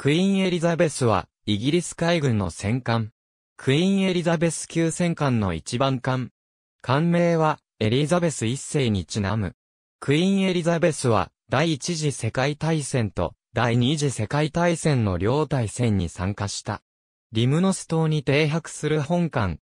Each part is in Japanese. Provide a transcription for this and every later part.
クイーンエリザベスは、イギリス海軍の戦艦。クイーンエリザベス級戦艦の一番艦。艦名は、エリザベス一世にちなむ。クイーンエリザベスは、第一次世界大戦と、第二次世界大戦の両大戦に参加した。リムノス島に停泊する本艦。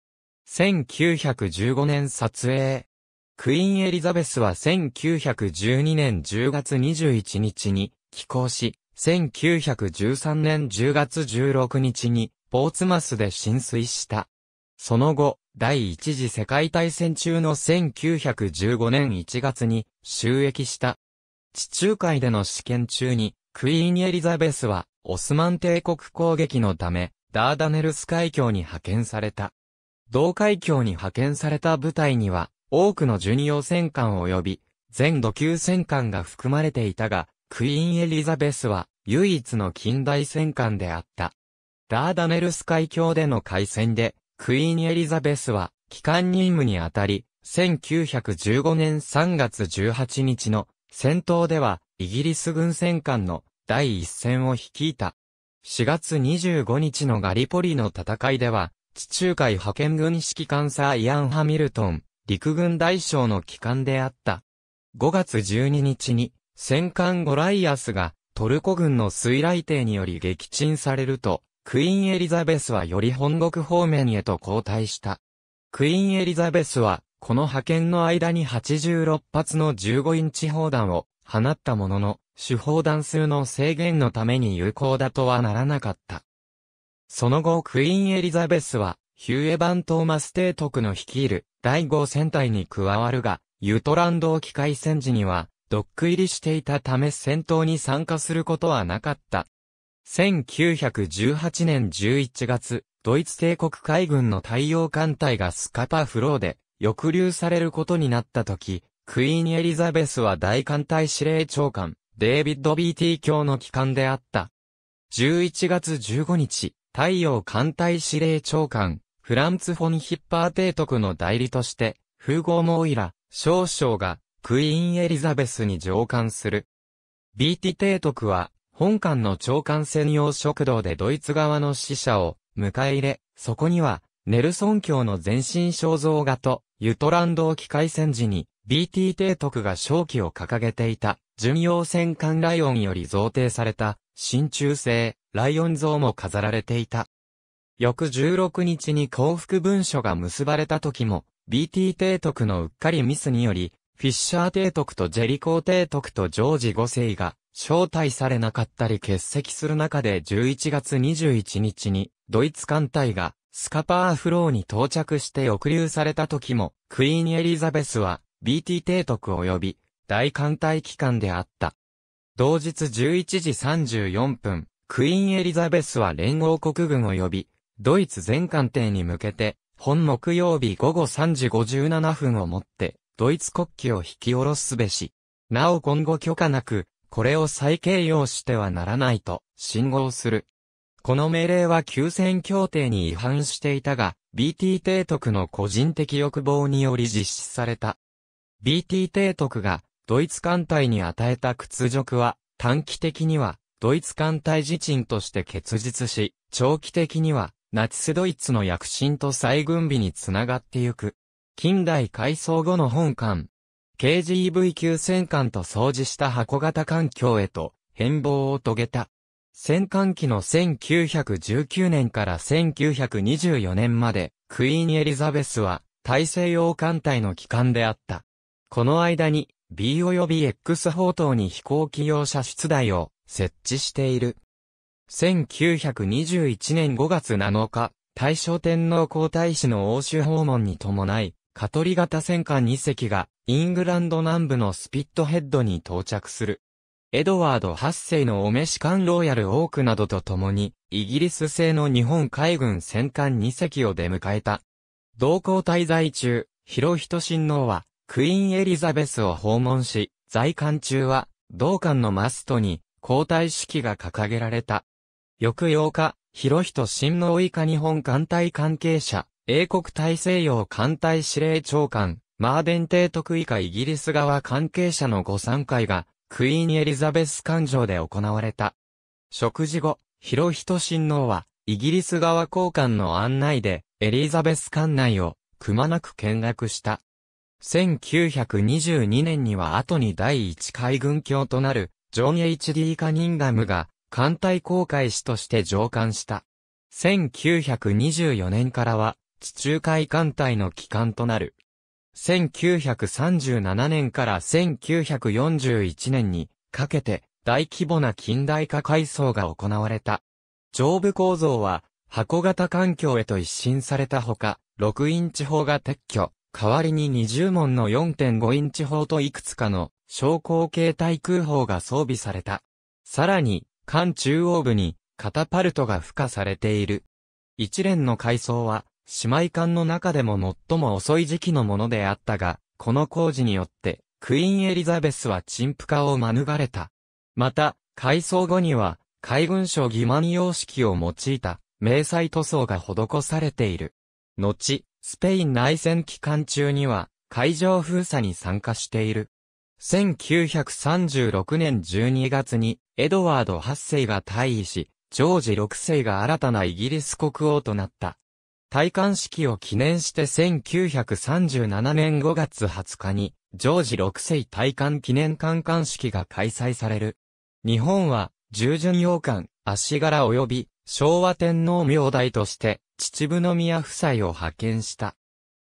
1915年撮影。クイーンエリザベスは1912年10月21日に、寄港し、1913年10月16日に、ポーツマスで浸水した。その後、第一次世界大戦中の1915年1月に、収益した。地中海での試験中に、クイーン・エリザベスは、オスマン帝国攻撃のため、ダーダネルス海峡に派遣された。同海峡に派遣された部隊には、多くの巡洋戦艦及び、全土級戦艦が含まれていたが、クイーンエリザベスは唯一の近代戦艦であった。ダーダネルス海峡での海戦で、クイーンエリザベスは機関任務にあたり、1915年3月18日の戦闘ではイギリス軍戦艦の第一戦を率いた。4月25日のガリポリの戦いでは、地中海派遣軍指揮官サー・イアン・ハミルトン、陸軍大将の機関であった。5月12日に戦艦ゴライアスがトルコ軍の水雷艇により撃沈されると、クイーンエリザベスはより本国方面へと後退した。クイーンエリザベスは、この派遣の間に86発の15インチ砲弾を放ったものの、手砲弾数の制限のために有効だとはならなかった。その後、クイーンエリザベスは、ヒューエバン・トーマス提督の率いる第5戦隊に加わるが、ユトランド機海戦時には、ドック入りしていたため戦闘に参加することはなかった。1918年11月、ドイツ帝国海軍の太陽艦隊がスカパフローで抑留されることになった時、クイーンエリザベスは大艦隊司令長官、デイビッド・ bt 卿の機関であった。11月15日、太陽艦隊司令長官、フランツ・フォン・ヒッパー提督の代理として、フーゴー・モーイラ、少将が、クイーンエリザベスに上官する。ビーティ提督は、本館の長官専用食堂でドイツ側の死者を迎え入れ、そこには、ネルソン教の全身肖像画と、ユトランド機械戦時に、BT 提督が正気を掲げていた、巡洋戦艦ライオンより贈呈された、真鍮製、ライオン像も飾られていた。翌16日に降伏文書が結ばれた時も、BT 提督のうっかりミスにより、フィッシャー提督とジェリコー提督とジョージ5世が招待されなかったり欠席する中で11月21日にドイツ艦隊がスカパーフローに到着して抑留された時もクイーンエリザベスは BT 提督及び大艦隊機関であった。同日11時34分、クイーンエリザベスは連合国軍及びドイツ全艦艇に向けて本木曜日午後3時57分をもってドイツ国旗を引き下ろすべし。なお今後許可なく、これを再形容してはならないと、信号する。この命令は休戦協定に違反していたが、BT 提督の個人的欲望により実施された。BT 提督が、ドイツ艦隊に与えた屈辱は、短期的には、ドイツ艦隊自鎮として結実し、長期的には、ナチスドイツの躍進と再軍備につながってゆく。近代改装後の本館、k g v 級戦艦と掃除した箱型環境へと変貌を遂げた。戦艦機の1919年から1924年まで、クイーンエリザベスは大西洋艦隊の機関であった。この間に B 及び X 砲塔に飛行機用車出題を設置している。1921年5月7日、大正天皇皇太子の欧州訪問に伴い、カトリ型戦艦2隻がイングランド南部のスピットヘッドに到着する。エドワード8世のお召し艦ローヤルオークなどと共に、イギリス製の日本海軍戦艦2隻を出迎えた。同行滞在中、広ト親王は、クイーンエリザベスを訪問し、在艦中は、同艦のマストに、交代式が掲げられた。翌8日、広ト親王以下日本艦隊関係者、英国大西洋艦隊司令長官、マーデン提督以下イギリス側関係者のご参会が、クイーンエリザベス艦上で行われた。食事後、広人親王は、イギリス側交換の案内で、エリザベス艦内を、くまなく見学した。1922年には後に第一海軍協となる、ジョン・ H.D. カニンガムが、艦隊航海士として上艦した。1924年からは、地中海艦隊の機関となる。1937年から1941年にかけて大規模な近代化改装が行われた。上部構造は箱型環境へと一新されたほか、6インチ砲が撤去、代わりに20門の4.5インチ砲といくつかの昇降形対空砲が装備された。さらに、艦中央部にカタパルトが付加されている。一連の改装は、姉妹艦の中でも最も遅い時期のものであったが、この工事によって、クイーンエリザベスは陳腐化を免れた。また、改装後には、海軍省欺瞞様式を用いた、明細塗装が施されている。後、スペイン内戦期間中には、海上封鎖に参加している。1936年12月に、エドワード8世が退位し、ジョージ6世が新たなイギリス国王となった。戴冠式を記念して1937年5月20日に、ジョージ6世戴冠記念冠冠式が開催される。日本は、従順洋館、足柄及び、昭和天皇明代として、秩父宮夫妻を派遣した。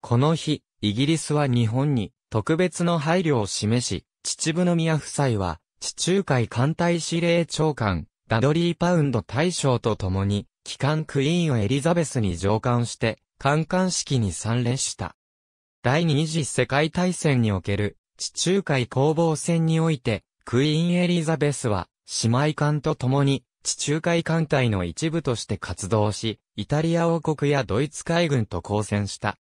この日、イギリスは日本に、特別の配慮を示し、秩父宮夫妻は、地中海艦隊司令長官、ダドリー・パウンド大将と共に、帰還クイーンをエリザベスに乗艦して、観艦式に参列した。第二次世界大戦における地中海攻防戦において、クイーンエリザベスは姉妹艦と共に地中海艦隊の一部として活動し、イタリア王国やドイツ海軍と交戦した。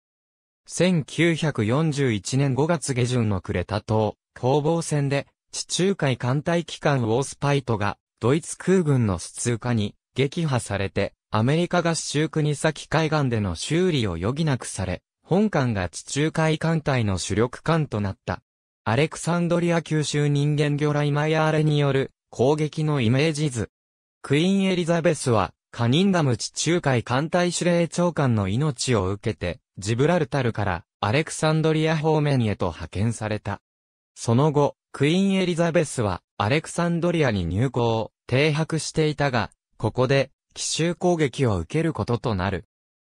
1941年5月下旬のクレタ島、攻防戦で、地中海艦隊機関ウォースパイトが、ドイツ空軍の普通過に、撃破されて、アメリカ合衆国先海岸での修理を余儀なくされ、本艦が地中海艦隊の主力艦となった。アレクサンドリア九州人間魚雷マヤーレによる攻撃のイメージ図。クイーンエリザベスは、カニンダム地中海艦隊司令長官の命を受けて、ジブラルタルからアレクサンドリア方面へと派遣された。その後、クイーンエリザベスはアレクサンドリアに入港、停泊していたが、ここで、奇襲攻撃を受けることとなる。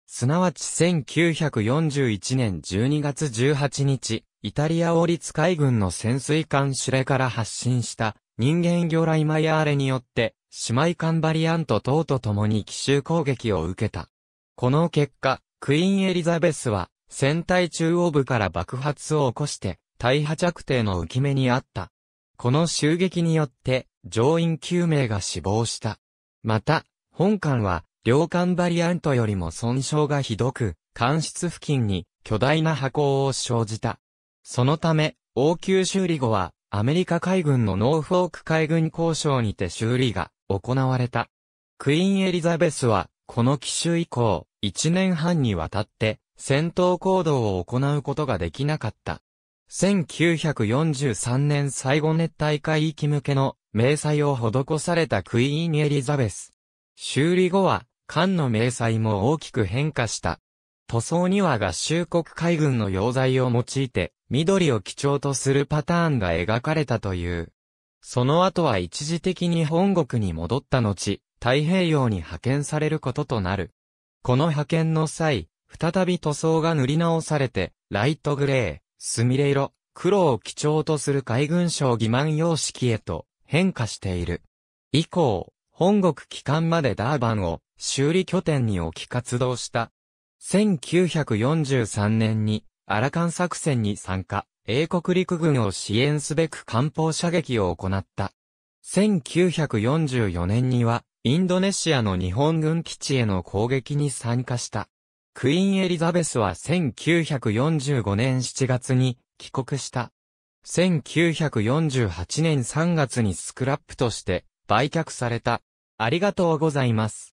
すなわち1941年12月18日、イタリア王立海軍の潜水艦シュレから発信した人間魚雷マヤーレによって、姉妹艦バリアント等と共に奇襲攻撃を受けた。この結果、クイーンエリザベスは、船体中央部から爆発を起こして、大破着艇の浮き目にあった。この襲撃によって、乗員9名が死亡した。また、本館は、両館バリアントよりも損傷がひどく、館室付近に巨大な破口を生じた。そのため、応急修理後は、アメリカ海軍のノーフォーク海軍交渉にて修理が行われた。クイーンエリザベスは、この機種以降、1年半にわたって、戦闘行動を行うことができなかった。1943年最後熱帯海域向けの明細を施されたクイーンエリザベス。修理後は、艦の明細も大きく変化した。塗装には合衆国海軍の溶剤を用いて、緑を基調とするパターンが描かれたという。その後は一時的に本国に戻った後、太平洋に派遣されることとなる。この派遣の際、再び塗装が塗り直されて、ライトグレー、スミレ色、黒を基調とする海軍省欺瞞様式へと変化している。以降、本国帰還までダーバンを修理拠点に置き活動した。1943年にアラカン作戦に参加、英国陸軍を支援すべく艦砲射撃を行った。1944年にはインドネシアの日本軍基地への攻撃に参加した。クイーンエリザベスは1945年7月に帰国した。1948年3月にスクラップとして売却された。ありがとうございます。